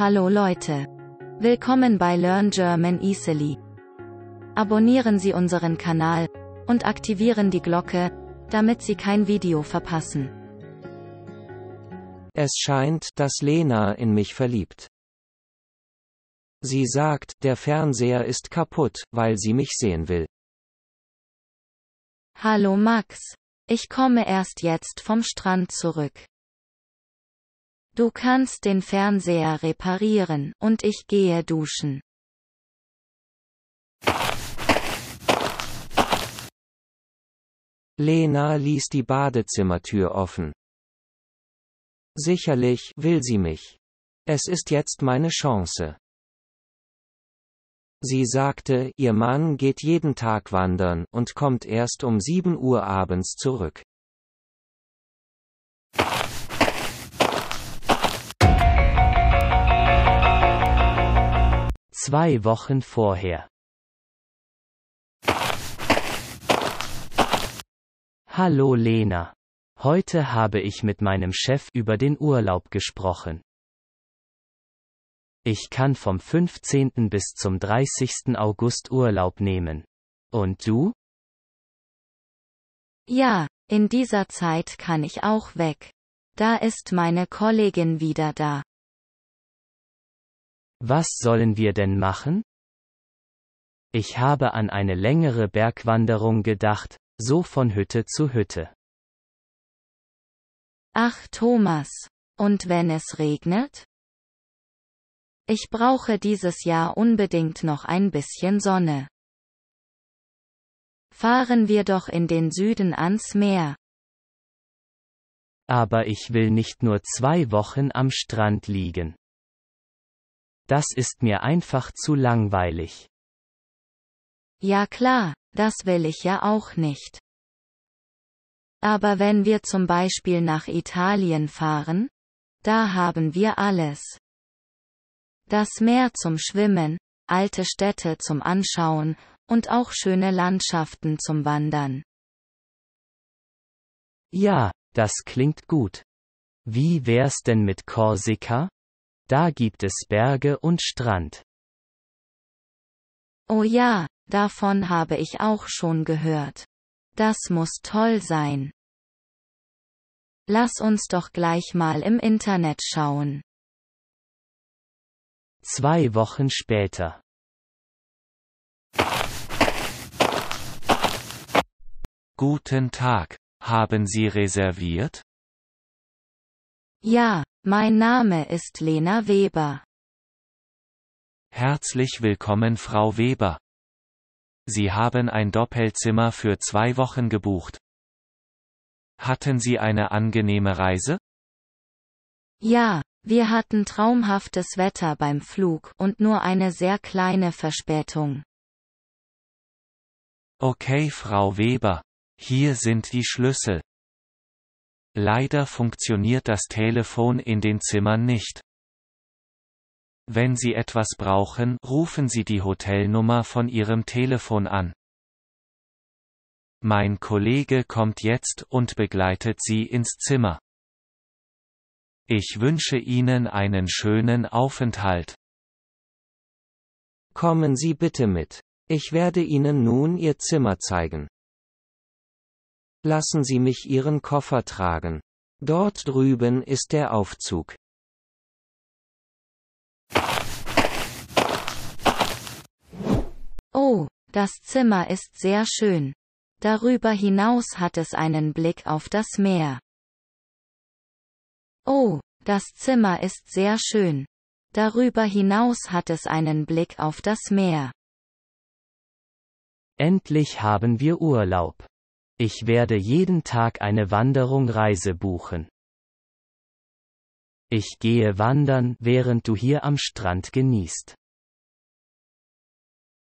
Hallo Leute. Willkommen bei Learn German Easily. Abonnieren Sie unseren Kanal und aktivieren die Glocke, damit Sie kein Video verpassen. Es scheint, dass Lena in mich verliebt. Sie sagt, der Fernseher ist kaputt, weil sie mich sehen will. Hallo Max. Ich komme erst jetzt vom Strand zurück. Du kannst den Fernseher reparieren und ich gehe duschen. Lena ließ die Badezimmertür offen. Sicherlich will sie mich. Es ist jetzt meine Chance. Sie sagte, ihr Mann geht jeden Tag wandern und kommt erst um 7 Uhr abends zurück. Zwei Wochen vorher. Hallo Lena. Heute habe ich mit meinem Chef über den Urlaub gesprochen. Ich kann vom 15. bis zum 30. August Urlaub nehmen. Und du? Ja, in dieser Zeit kann ich auch weg. Da ist meine Kollegin wieder da. Was sollen wir denn machen? Ich habe an eine längere Bergwanderung gedacht, so von Hütte zu Hütte. Ach Thomas, und wenn es regnet? Ich brauche dieses Jahr unbedingt noch ein bisschen Sonne. Fahren wir doch in den Süden ans Meer. Aber ich will nicht nur zwei Wochen am Strand liegen. Das ist mir einfach zu langweilig. Ja klar, das will ich ja auch nicht. Aber wenn wir zum Beispiel nach Italien fahren, da haben wir alles. Das Meer zum Schwimmen, alte Städte zum Anschauen und auch schöne Landschaften zum Wandern. Ja, das klingt gut. Wie wär's denn mit Korsika? Da gibt es Berge und Strand. Oh ja, davon habe ich auch schon gehört. Das muss toll sein. Lass uns doch gleich mal im Internet schauen. Zwei Wochen später. Guten Tag, haben Sie reserviert? Ja, mein Name ist Lena Weber. Herzlich willkommen, Frau Weber. Sie haben ein Doppelzimmer für zwei Wochen gebucht. Hatten Sie eine angenehme Reise? Ja, wir hatten traumhaftes Wetter beim Flug und nur eine sehr kleine Verspätung. Okay, Frau Weber. Hier sind die Schlüssel. Leider funktioniert das Telefon in den Zimmern nicht. Wenn Sie etwas brauchen, rufen Sie die Hotelnummer von Ihrem Telefon an. Mein Kollege kommt jetzt und begleitet Sie ins Zimmer. Ich wünsche Ihnen einen schönen Aufenthalt. Kommen Sie bitte mit. Ich werde Ihnen nun Ihr Zimmer zeigen. Lassen Sie mich Ihren Koffer tragen. Dort drüben ist der Aufzug. Oh, das Zimmer ist sehr schön. Darüber hinaus hat es einen Blick auf das Meer. Oh, das Zimmer ist sehr schön. Darüber hinaus hat es einen Blick auf das Meer. Endlich haben wir Urlaub. Ich werde jeden Tag eine Wanderung Reise buchen. Ich gehe wandern, während du hier am Strand genießt.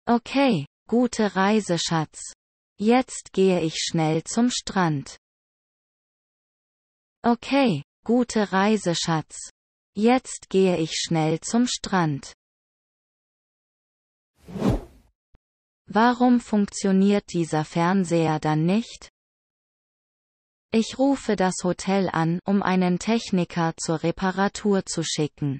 Okay, gute Reise, Schatz. Jetzt gehe ich schnell zum Strand. Okay, gute Reise, Schatz. Jetzt gehe ich schnell zum Strand. Warum funktioniert dieser Fernseher dann nicht? Ich rufe das Hotel an, um einen Techniker zur Reparatur zu schicken.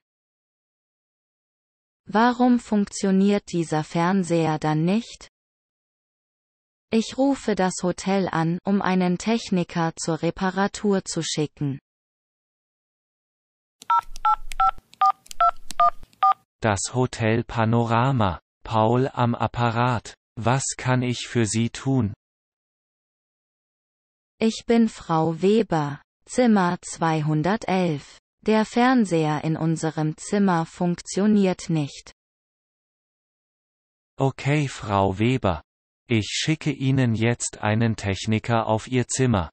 Warum funktioniert dieser Fernseher dann nicht? Ich rufe das Hotel an, um einen Techniker zur Reparatur zu schicken. Das Hotel Panorama. Paul am Apparat. Was kann ich für Sie tun? Ich bin Frau Weber, Zimmer 211. Der Fernseher in unserem Zimmer funktioniert nicht. Okay, Frau Weber. Ich schicke Ihnen jetzt einen Techniker auf Ihr Zimmer.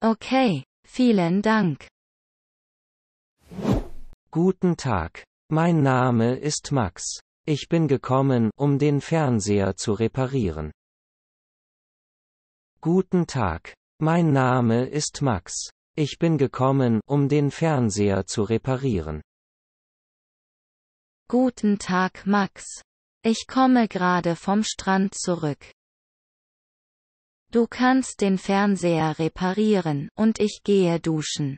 Okay, vielen Dank. Guten Tag. Mein Name ist Max. Ich bin gekommen, um den Fernseher zu reparieren. Guten Tag. Mein Name ist Max. Ich bin gekommen, um den Fernseher zu reparieren. Guten Tag, Max. Ich komme gerade vom Strand zurück. Du kannst den Fernseher reparieren, und ich gehe duschen.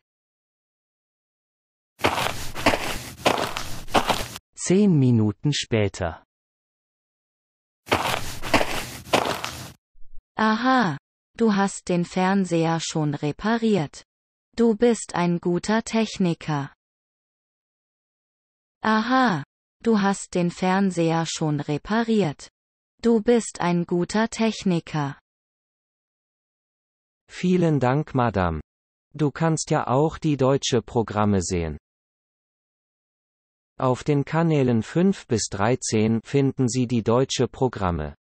Zehn Minuten später. Aha, du hast den Fernseher schon repariert. Du bist ein guter Techniker. Aha, du hast den Fernseher schon repariert. Du bist ein guter Techniker. Vielen Dank, Madame. Du kannst ja auch die deutsche Programme sehen. Auf den Kanälen 5 bis 13 finden Sie die deutsche Programme.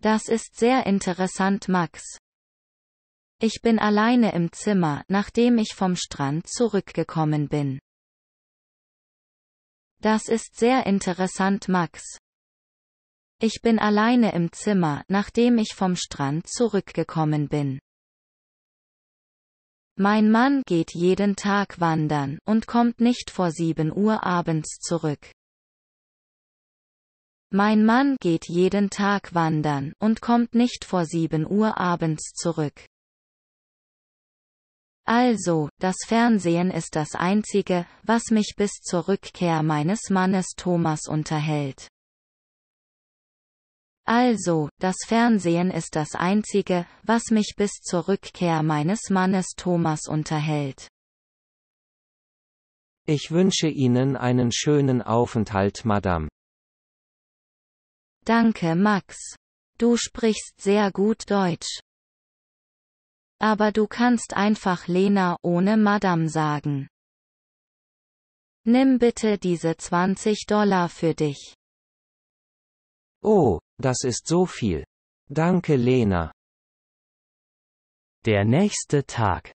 Das ist sehr interessant, Max. Ich bin alleine im Zimmer, nachdem ich vom Strand zurückgekommen bin. Das ist sehr interessant, Max. Ich bin alleine im Zimmer, nachdem ich vom Strand zurückgekommen bin. Mein Mann geht jeden Tag wandern und kommt nicht vor 7 Uhr abends zurück. Mein Mann geht jeden Tag wandern und kommt nicht vor 7 Uhr abends zurück. Also, das Fernsehen ist das Einzige, was mich bis zur Rückkehr meines Mannes Thomas unterhält. Also, das Fernsehen ist das Einzige, was mich bis zur Rückkehr meines Mannes Thomas unterhält. Ich wünsche Ihnen einen schönen Aufenthalt, Madame. Danke, Max. Du sprichst sehr gut Deutsch. Aber du kannst einfach Lena ohne Madame sagen. Nimm bitte diese 20 Dollar für dich. Oh, das ist so viel. Danke, Lena. Der nächste Tag.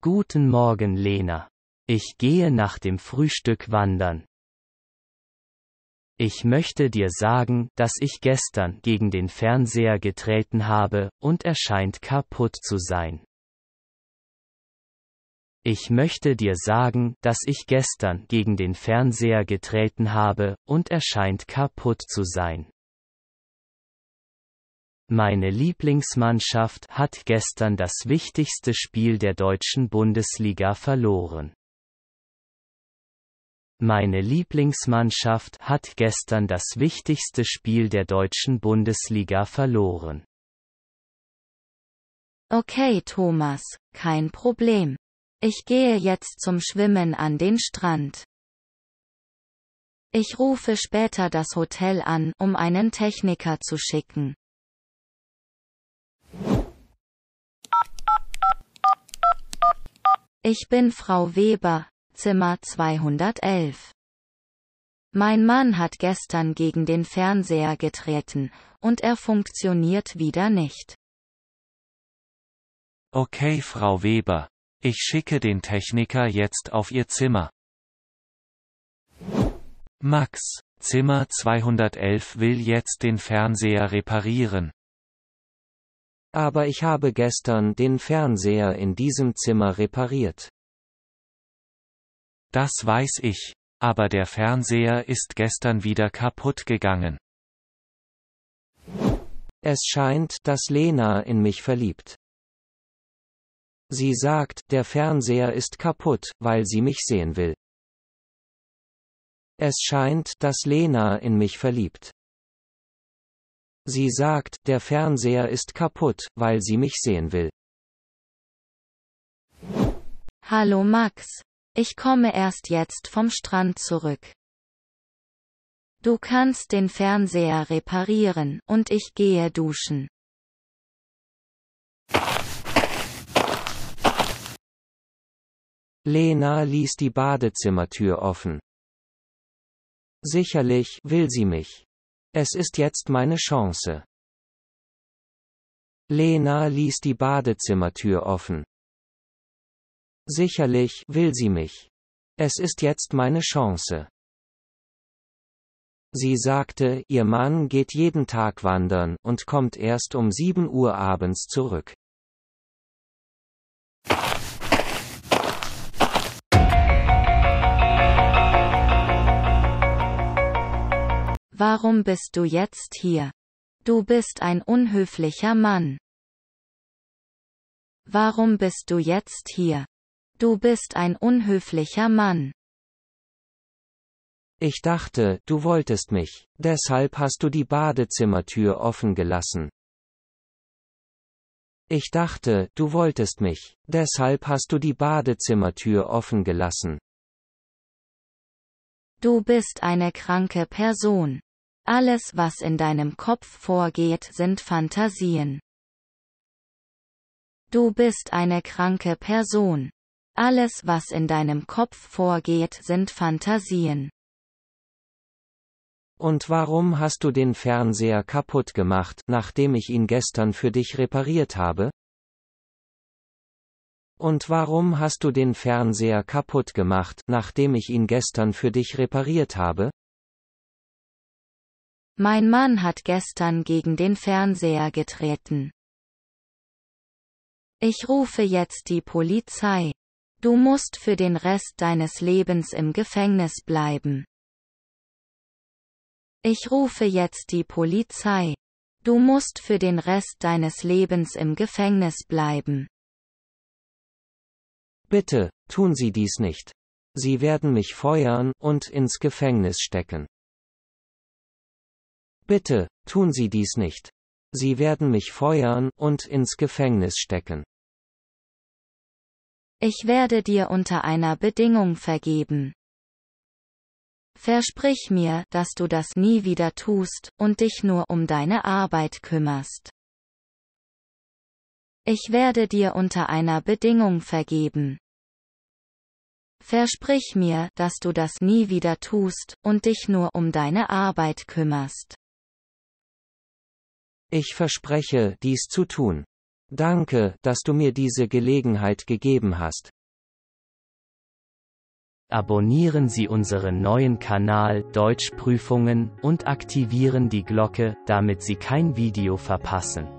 Guten Morgen, Lena. Ich gehe nach dem Frühstück wandern. Ich möchte dir sagen, dass ich gestern gegen den Fernseher getreten habe, und er scheint kaputt zu sein. Ich möchte dir sagen, dass ich gestern gegen den Fernseher getreten habe, und er scheint kaputt zu sein. Meine Lieblingsmannschaft hat gestern das wichtigste Spiel der deutschen Bundesliga verloren. Meine Lieblingsmannschaft hat gestern das wichtigste Spiel der deutschen Bundesliga verloren. Okay, Thomas, kein Problem. Ich gehe jetzt zum Schwimmen an den Strand. Ich rufe später das Hotel an, um einen Techniker zu schicken. Ich bin Frau Weber, Zimmer 211. Mein Mann hat gestern gegen den Fernseher getreten, und er funktioniert wieder nicht. Okay, Frau Weber, ich schicke den Techniker jetzt auf ihr Zimmer. Max, Zimmer 211 will jetzt den Fernseher reparieren. Aber ich habe gestern den Fernseher in diesem Zimmer repariert. Das weiß ich, aber der Fernseher ist gestern wieder kaputt gegangen. Es scheint, dass Lena in mich verliebt. Sie sagt, der Fernseher ist kaputt, weil sie mich sehen will. Es scheint, dass Lena in mich verliebt. Sie sagt, der Fernseher ist kaputt, weil sie mich sehen will. Hallo Max. Ich komme erst jetzt vom Strand zurück. Du kannst den Fernseher reparieren, und ich gehe duschen. Lena ließ die Badezimmertür offen. Sicherlich will sie mich. Es ist jetzt meine Chance. Lena ließ die Badezimmertür offen. Sicherlich will sie mich. Es ist jetzt meine Chance. Sie sagte, ihr Mann geht jeden Tag wandern und kommt erst um 7 Uhr abends zurück. Warum bist du jetzt hier? Du bist ein unhöflicher Mann. Warum bist du jetzt hier? Du bist ein unhöflicher Mann. Ich dachte, du wolltest mich, deshalb hast du die Badezimmertür offen gelassen. Ich dachte, du wolltest mich, deshalb hast du die Badezimmertür offen gelassen. Du bist eine kranke Person. Alles, was in deinem Kopf vorgeht, sind Fantasien. Du bist eine kranke Person. Alles, was in deinem Kopf vorgeht, sind Fantasien. Und warum hast du den Fernseher kaputt gemacht, nachdem ich ihn gestern für dich repariert habe? Und warum hast du den Fernseher kaputt gemacht, nachdem ich ihn gestern für dich repariert habe? Mein Mann hat gestern gegen den Fernseher getreten. Ich rufe jetzt die Polizei. Du musst für den Rest deines Lebens im Gefängnis bleiben. Ich rufe jetzt die Polizei. Du musst für den Rest deines Lebens im Gefängnis bleiben. Bitte, tun Sie dies nicht. Sie werden mich feuern und ins Gefängnis stecken. Bitte, tun Sie dies nicht. Sie werden mich feuern und ins Gefängnis stecken. Ich werde dir unter einer Bedingung vergeben. Versprich mir, dass du das nie wieder tust und dich nur um deine Arbeit kümmerst. Ich werde dir unter einer Bedingung vergeben. Versprich mir, dass du das nie wieder tust und dich nur um deine Arbeit kümmerst. Ich verspreche, dies zu tun. Danke, dass du mir diese Gelegenheit gegeben hast. Abonnieren Sie unseren neuen Kanal Deutschprüfungen und aktivieren die Glocke, damit Sie kein Video verpassen.